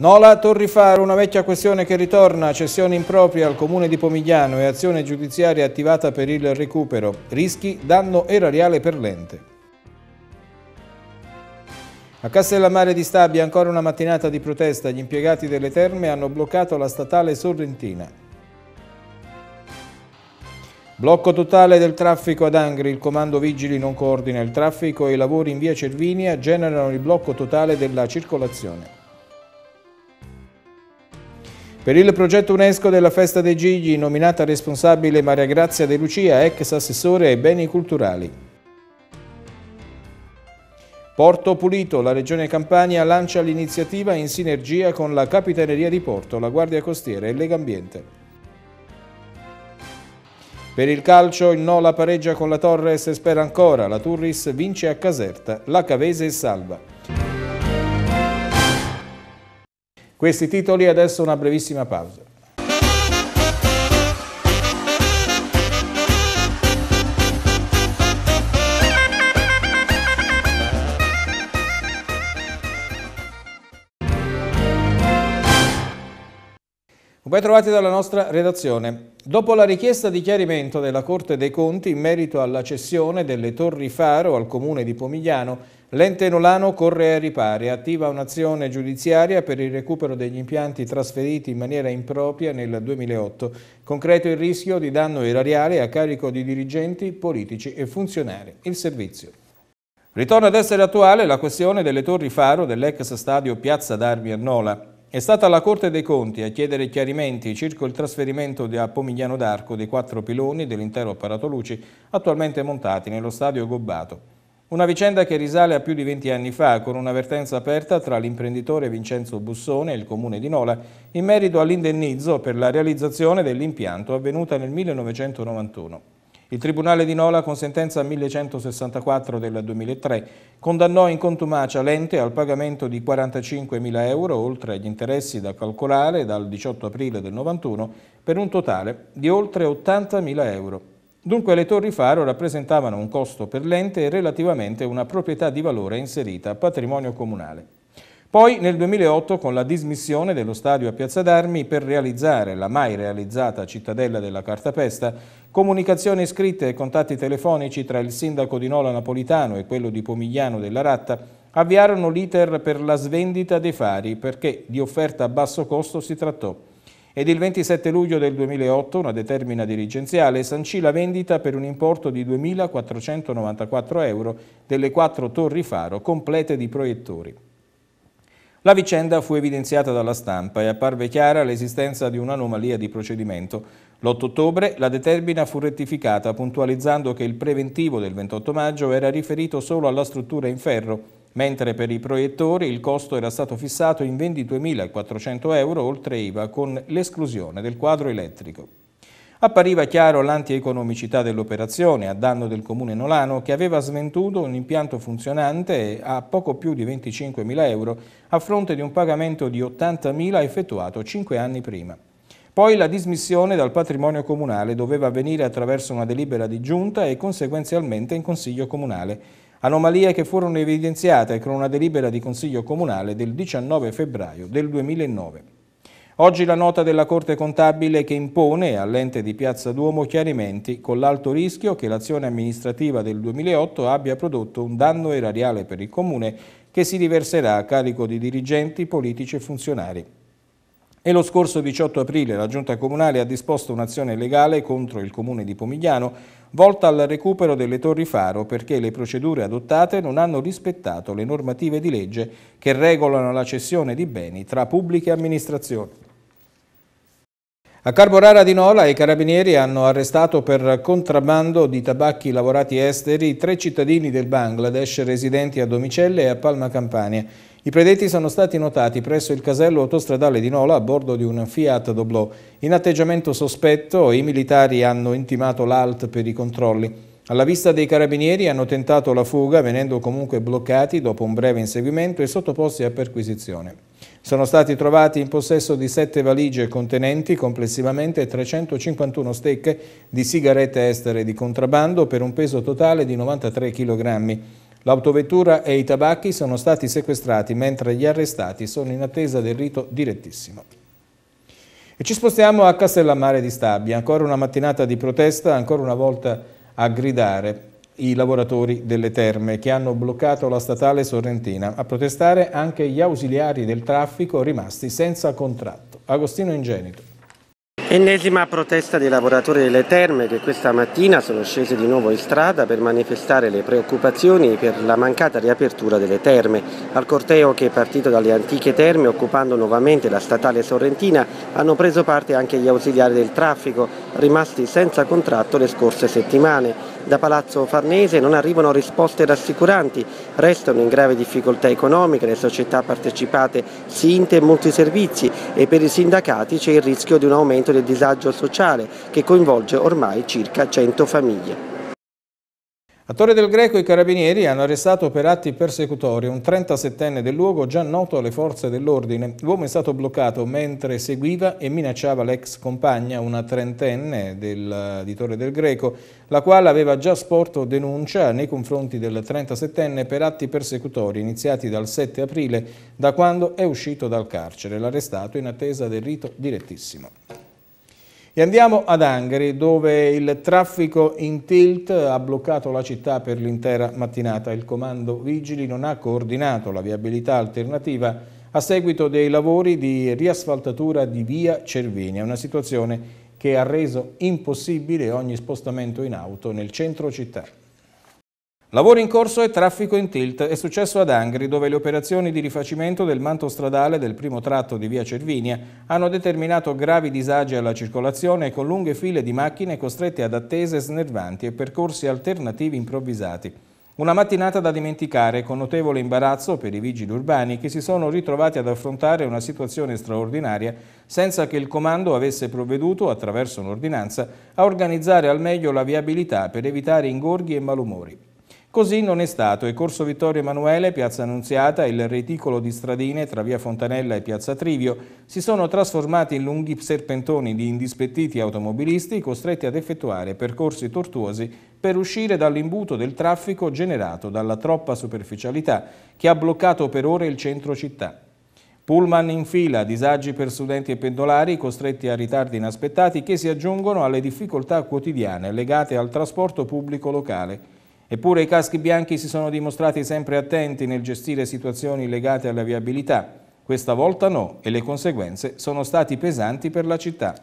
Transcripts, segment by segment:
Nola Torrifaro, una vecchia questione che ritorna, cessione impropria al comune di Pomigliano e azione giudiziaria attivata per il recupero, rischi, danno erariale per l'ente. A Castellammare di Stabia ancora una mattinata di protesta, gli impiegati delle terme hanno bloccato la statale sorrentina. Blocco totale del traffico ad Angri, il comando vigili non coordina il traffico e i lavori in via Cervinia generano il blocco totale della circolazione. Per il progetto UNESCO della Festa dei Gigli, nominata responsabile Maria Grazia De Lucia, ex assessore ai beni culturali. Porto Pulito, la Regione Campania lancia l'iniziativa in sinergia con la Capitaneria di Porto, la Guardia Costiera e Legambiente. Per il calcio il Nola pareggia con la Torres e spera ancora, la Turris vince a Caserta, la Cavese è salva. questi titoli, e adesso una brevissima pausa. Ben trovati dalla nostra redazione. Dopo la richiesta di chiarimento della Corte dei Conti in merito alla cessione delle Torri Faro al Comune di Pomigliano, L'ente nolano corre ai ripari, attiva un'azione giudiziaria per il recupero degli impianti trasferiti in maniera impropria nel 2008, concreto il rischio di danno erariale a carico di dirigenti, politici e funzionari. Il servizio. Ritorna ad essere attuale la questione delle torri faro dell'ex stadio Piazza d'Armi Nola. È stata la Corte dei Conti a chiedere chiarimenti circa il trasferimento a Pomigliano d'Arco dei quattro piloni dell'intero apparato luci attualmente montati nello stadio Gobbato. Una vicenda che risale a più di 20 anni fa, con un'avvertenza aperta tra l'imprenditore Vincenzo Bussone e il comune di Nola, in merito all'indennizzo per la realizzazione dell'impianto avvenuta nel 1991. Il Tribunale di Nola, con sentenza 1164 del 2003, condannò in contumacia l'ente al pagamento di 45.000 euro, oltre agli interessi da calcolare dal 18 aprile del 91, per un totale di oltre 80.000 euro. Dunque le torri faro rappresentavano un costo per l'ente e relativamente una proprietà di valore inserita a patrimonio comunale. Poi nel 2008 con la dismissione dello stadio a Piazza d'Armi per realizzare la mai realizzata cittadella della cartapesta, comunicazioni scritte e contatti telefonici tra il sindaco di Nola Napolitano e quello di Pomigliano della Ratta avviarono l'iter per la svendita dei fari perché di offerta a basso costo si trattò. Ed il 27 luglio del 2008 una determina dirigenziale sancì la vendita per un importo di 2.494 euro delle quattro torri faro complete di proiettori. La vicenda fu evidenziata dalla stampa e apparve chiara l'esistenza di un'anomalia di procedimento. L'8 ottobre la determina fu rettificata puntualizzando che il preventivo del 28 maggio era riferito solo alla struttura in ferro mentre per i proiettori il costo era stato fissato in 22.400 euro oltre IVA con l'esclusione del quadro elettrico. Appariva chiaro l'antieconomicità dell'operazione a danno del comune nolano che aveva sventuto un impianto funzionante a poco più di 25.000 euro a fronte di un pagamento di 80.000 effettuato 5 anni prima. Poi la dismissione dal patrimonio comunale doveva avvenire attraverso una delibera di giunta e conseguenzialmente in consiglio comunale anomalie che furono evidenziate con una delibera di Consiglio Comunale del 19 febbraio del 2009. Oggi la nota della Corte Contabile che impone all'ente di Piazza Duomo chiarimenti con l'alto rischio che l'azione amministrativa del 2008 abbia prodotto un danno erariale per il Comune che si riverserà a carico di dirigenti, politici e funzionari. E lo scorso 18 aprile la Giunta Comunale ha disposto un'azione legale contro il Comune di Pomigliano volta al recupero delle torri faro perché le procedure adottate non hanno rispettato le normative di legge che regolano la cessione di beni tra pubbliche amministrazioni. A Carborara di Nola i carabinieri hanno arrestato per contrabbando di tabacchi lavorati esteri tre cittadini del Bangladesh residenti a Domicelle e a Palma Campania. I predetti sono stati notati presso il casello autostradale di Nola a bordo di un Fiat Doblò. In atteggiamento sospetto i militari hanno intimato l'alt per i controlli. Alla vista dei carabinieri hanno tentato la fuga venendo comunque bloccati dopo un breve inseguimento e sottoposti a perquisizione. Sono stati trovati in possesso di sette valigie contenenti complessivamente 351 stecche di sigarette estere di contrabbando per un peso totale di 93 kg. L'autovettura e i tabacchi sono stati sequestrati mentre gli arrestati sono in attesa del rito direttissimo. E ci spostiamo a Castellammare di Stabia, ancora una mattinata di protesta, ancora una volta a gridare i lavoratori delle terme che hanno bloccato la statale sorrentina. A protestare anche gli ausiliari del traffico rimasti senza contratto. Agostino Ingenito. Ennesima protesta dei lavoratori delle terme che questa mattina sono scesi di nuovo in strada per manifestare le preoccupazioni per la mancata riapertura delle terme. Al corteo che è partito dalle antiche terme occupando nuovamente la statale sorrentina hanno preso parte anche gli ausiliari del traffico rimasti senza contratto le scorse settimane. Da Palazzo Farnese non arrivano risposte rassicuranti, restano in grave difficoltà economica le società partecipate Sinte e molti servizi e per i sindacati c'è il rischio di un aumento del disagio sociale che coinvolge ormai circa 100 famiglie. A Torre del Greco i carabinieri hanno arrestato per atti persecutori un 37enne del luogo già noto alle forze dell'ordine. L'uomo è stato bloccato mentre seguiva e minacciava l'ex compagna, una trentenne del, di Torre del Greco, la quale aveva già sporto denuncia nei confronti del 37enne per atti persecutori iniziati dal 7 aprile, da quando è uscito dal carcere. L'arrestato in attesa del rito direttissimo. E andiamo ad Angri, dove il traffico in tilt ha bloccato la città per l'intera mattinata. Il comando Vigili non ha coordinato la viabilità alternativa a seguito dei lavori di riasfaltatura di via Cervinia, una situazione che ha reso impossibile ogni spostamento in auto nel centro città. Lavoro in corso e traffico in tilt è successo ad Angri, dove le operazioni di rifacimento del manto stradale del primo tratto di via Cervinia hanno determinato gravi disagi alla circolazione con lunghe file di macchine costrette ad attese snervanti e percorsi alternativi improvvisati. Una mattinata da dimenticare, con notevole imbarazzo per i vigili urbani che si sono ritrovati ad affrontare una situazione straordinaria senza che il comando avesse provveduto, attraverso un'ordinanza, a organizzare al meglio la viabilità per evitare ingorghi e malumori. Così non è stato e Corso Vittorio Emanuele, Piazza Annunziata e il reticolo di stradine tra Via Fontanella e Piazza Trivio si sono trasformati in lunghi serpentoni di indispettiti automobilisti costretti ad effettuare percorsi tortuosi per uscire dall'imbuto del traffico generato dalla troppa superficialità che ha bloccato per ore il centro città. Pullman in fila, disagi per studenti e pendolari costretti a ritardi inaspettati che si aggiungono alle difficoltà quotidiane legate al trasporto pubblico locale. Eppure i caschi bianchi si sono dimostrati sempre attenti nel gestire situazioni legate alla viabilità. Questa volta no e le conseguenze sono state pesanti per la città.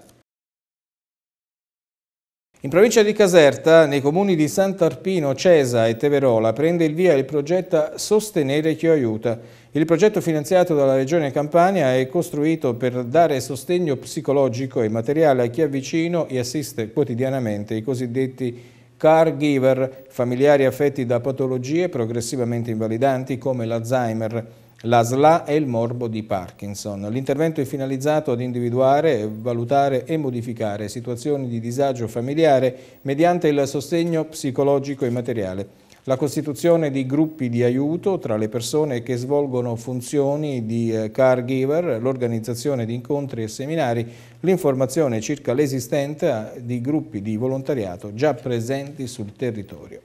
In provincia di Caserta, nei comuni di Sant'Arpino, Cesa e Teverola, prende il via il progetto Sostenere chi aiuta. Il progetto finanziato dalla Regione Campania è costruito per dare sostegno psicologico e materiale a chi è vicino e assiste quotidianamente i cosiddetti caregiver, familiari affetti da patologie progressivamente invalidanti come l'Alzheimer, la SLA e il morbo di Parkinson. L'intervento è finalizzato ad individuare, valutare e modificare situazioni di disagio familiare mediante il sostegno psicologico e materiale la costituzione di gruppi di aiuto tra le persone che svolgono funzioni di eh, caregiver, l'organizzazione di incontri e seminari, l'informazione circa l'esistenza eh, di gruppi di volontariato già presenti sul territorio.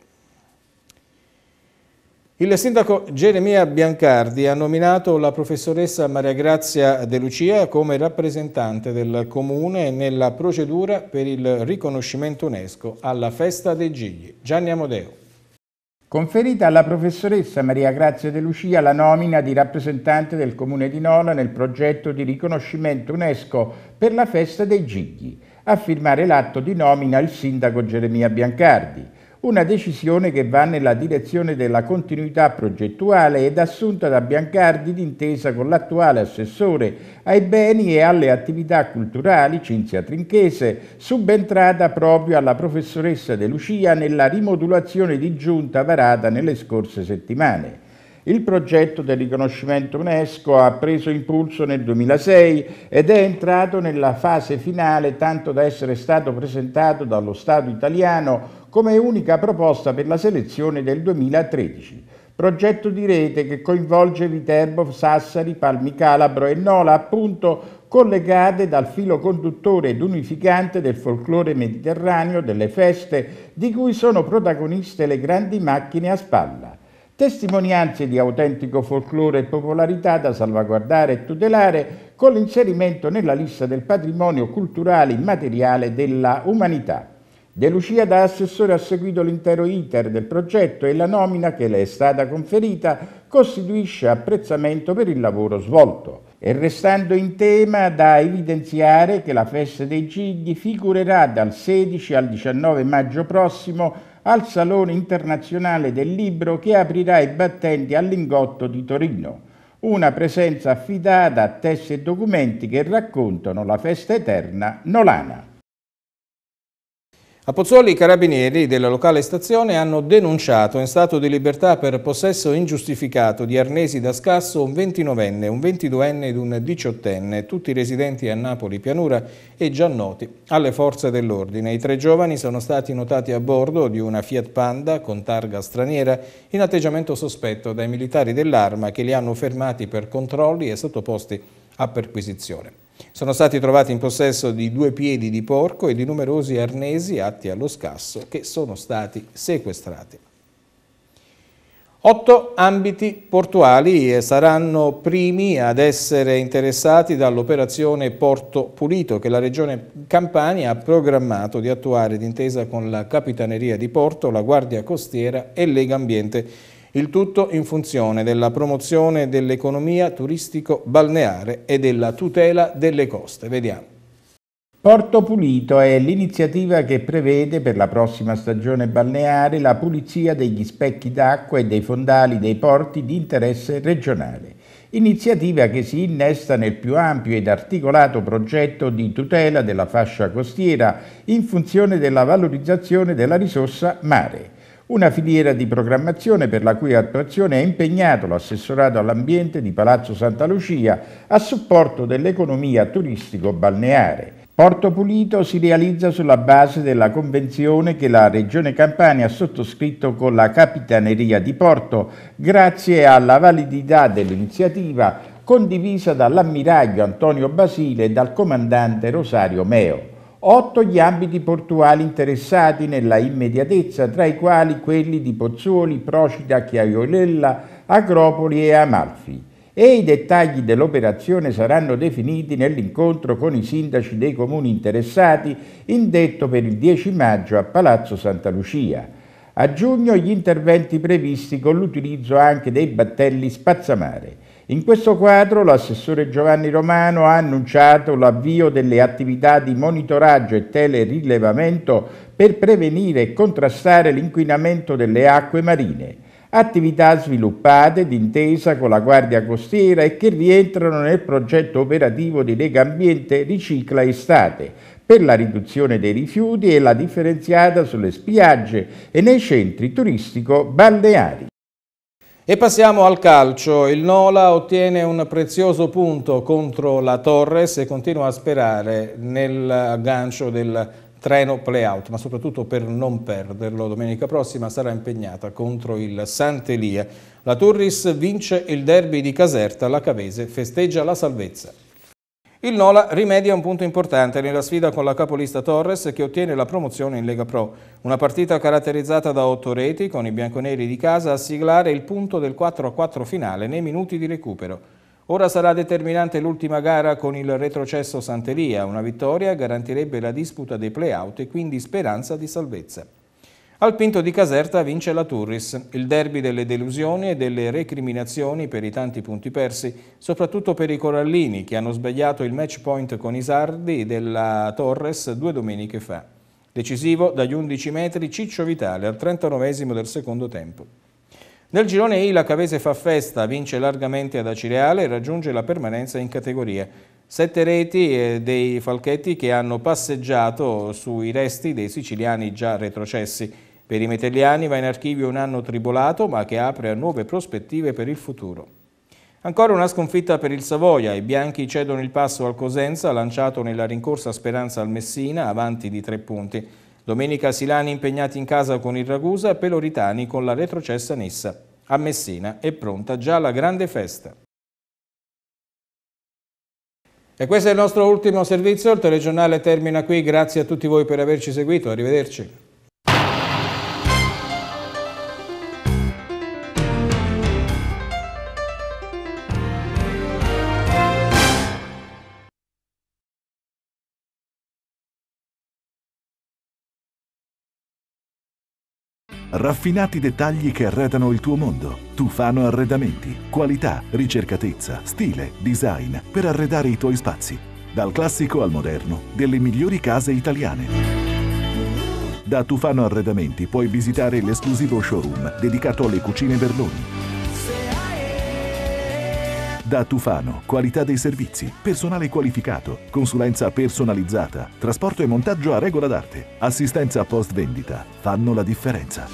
Il sindaco Geremia Biancardi ha nominato la professoressa Maria Grazia De Lucia come rappresentante del Comune nella procedura per il riconoscimento UNESCO alla Festa dei Gigli. Gianni Amodeo conferita alla professoressa Maria Grazia De Lucia la nomina di rappresentante del Comune di Nola nel progetto di riconoscimento UNESCO per la festa dei Gigli. A firmare l'atto di nomina il sindaco Geremia Biancardi. Una decisione che va nella direzione della continuità progettuale ed assunta da Biancardi d'intesa con l'attuale assessore ai beni e alle attività culturali Cinzia Trinchese, subentrata proprio alla professoressa De Lucia nella rimodulazione di giunta varata nelle scorse settimane. Il progetto del riconoscimento UNESCO ha preso impulso nel 2006 ed è entrato nella fase finale tanto da essere stato presentato dallo Stato italiano come unica proposta per la selezione del 2013, progetto di rete che coinvolge Viterbo, Sassari, Palmi Calabro e Nola, appunto collegate dal filo conduttore ed unificante del folklore mediterraneo, delle feste di cui sono protagoniste le grandi macchine a spalla. Testimonianze di autentico folklore e popolarità da salvaguardare e tutelare con l'inserimento nella lista del patrimonio culturale immateriale della umanità. De Lucia da assessore ha seguito l'intero iter del progetto e la nomina che le è stata conferita costituisce apprezzamento per il lavoro svolto. E restando in tema, da evidenziare che la festa dei Gigli figurerà dal 16 al 19 maggio prossimo al Salone internazionale del libro che aprirà i battenti all'Ingotto di Torino. Una presenza affidata a testi e documenti che raccontano la festa eterna nolana. A Pozzoli i carabinieri della locale stazione hanno denunciato in stato di libertà per possesso ingiustificato di arnesi da scasso un 29enne, un 22enne ed un 18enne, tutti residenti a Napoli Pianura e già noti alle forze dell'ordine. I tre giovani sono stati notati a bordo di una Fiat Panda con targa straniera in atteggiamento sospetto dai militari dell'arma che li hanno fermati per controlli e sottoposti a perquisizione sono stati trovati in possesso di due piedi di porco e di numerosi arnesi atti allo scasso che sono stati sequestrati. Otto ambiti portuali saranno primi ad essere interessati dall'operazione Porto Pulito che la Regione Campania ha programmato di attuare d'intesa con la Capitaneria di Porto, la Guardia Costiera e Lega Ambiente il tutto in funzione della promozione dell'economia turistico-balneare e della tutela delle coste. Vediamo. Porto Pulito è l'iniziativa che prevede per la prossima stagione balneare la pulizia degli specchi d'acqua e dei fondali dei porti di interesse regionale, iniziativa che si innesta nel più ampio ed articolato progetto di tutela della fascia costiera in funzione della valorizzazione della risorsa mare una filiera di programmazione per la cui attuazione è impegnato l'assessorato all'ambiente di Palazzo Santa Lucia a supporto dell'economia turistico-balneare. Porto Pulito si realizza sulla base della convenzione che la Regione Campania ha sottoscritto con la Capitaneria di Porto grazie alla validità dell'iniziativa condivisa dall'ammiraglio Antonio Basile e dal comandante Rosario Meo. 8 gli ambiti portuali interessati nella immediatezza, tra i quali quelli di Pozzuoli, Procida, Chiaiolella, Acropoli e Amalfi. E i dettagli dell'operazione saranno definiti nell'incontro con i sindaci dei comuni interessati, indetto per il 10 maggio a Palazzo Santa Lucia. A giugno gli interventi previsti con l'utilizzo anche dei battelli spazzamare. In questo quadro l'assessore Giovanni Romano ha annunciato l'avvio delle attività di monitoraggio e telerilevamento per prevenire e contrastare l'inquinamento delle acque marine, attività sviluppate d'intesa con la Guardia Costiera e che rientrano nel progetto operativo di Lega Ambiente Ricicla Estate per la riduzione dei rifiuti e la differenziata sulle spiagge e nei centri turistico-balneari. E passiamo al calcio. Il Nola ottiene un prezioso punto contro la Torres e continua a sperare nel gancio del treno playout, ma soprattutto per non perderlo. Domenica prossima sarà impegnata contro il Sant'Elia. La Turris vince il derby di Caserta, la Cavese festeggia la salvezza. Il Nola rimedia un punto importante nella sfida con la capolista Torres che ottiene la promozione in Lega Pro. Una partita caratterizzata da otto reti con i bianconeri di casa a siglare il punto del 4-4 finale nei minuti di recupero. Ora sarà determinante l'ultima gara con il retrocesso Santeria. Una vittoria garantirebbe la disputa dei play-out e quindi speranza di salvezza. Al Pinto di Caserta vince la Turris, il derby delle delusioni e delle recriminazioni per i tanti punti persi, soprattutto per i corallini che hanno sbagliato il match point con i sardi della Torres due domeniche fa. Decisivo dagli 11 metri Ciccio Vitale al 39 esimo del secondo tempo. Nel girone I la Cavese fa festa, vince largamente ad Acireale e raggiunge la permanenza in categoria. Sette reti eh, dei Falchetti che hanno passeggiato sui resti dei siciliani già retrocessi. Per i metelliani va in archivio un anno tribolato ma che apre a nuove prospettive per il futuro. Ancora una sconfitta per il Savoia, i bianchi cedono il passo al Cosenza lanciato nella rincorsa Speranza al Messina avanti di tre punti. Domenica Silani impegnati in casa con il Ragusa, Peloritani con la retrocessa Nissa. A Messina è pronta già la grande festa. E questo è il nostro ultimo servizio, il telegiornale termina qui, grazie a tutti voi per averci seguito, arrivederci. Raffinati dettagli che arredano il tuo mondo. Tufano Arredamenti. Qualità, ricercatezza, stile, design per arredare i tuoi spazi. Dal classico al moderno, delle migliori case italiane. Da Tufano Arredamenti puoi visitare l'esclusivo showroom dedicato alle cucine Berloni da Tufano, qualità dei servizi, personale qualificato, consulenza personalizzata, trasporto e montaggio a regola d'arte, assistenza post vendita, fanno la differenza.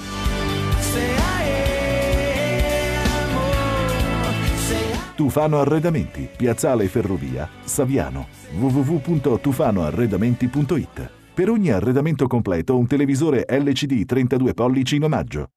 Tufano Arredamenti, Piazzale Ferrovia, Saviano, www.tufanoarredamenti.it. Per ogni arredamento completo un televisore LCD 32 pollici in omaggio.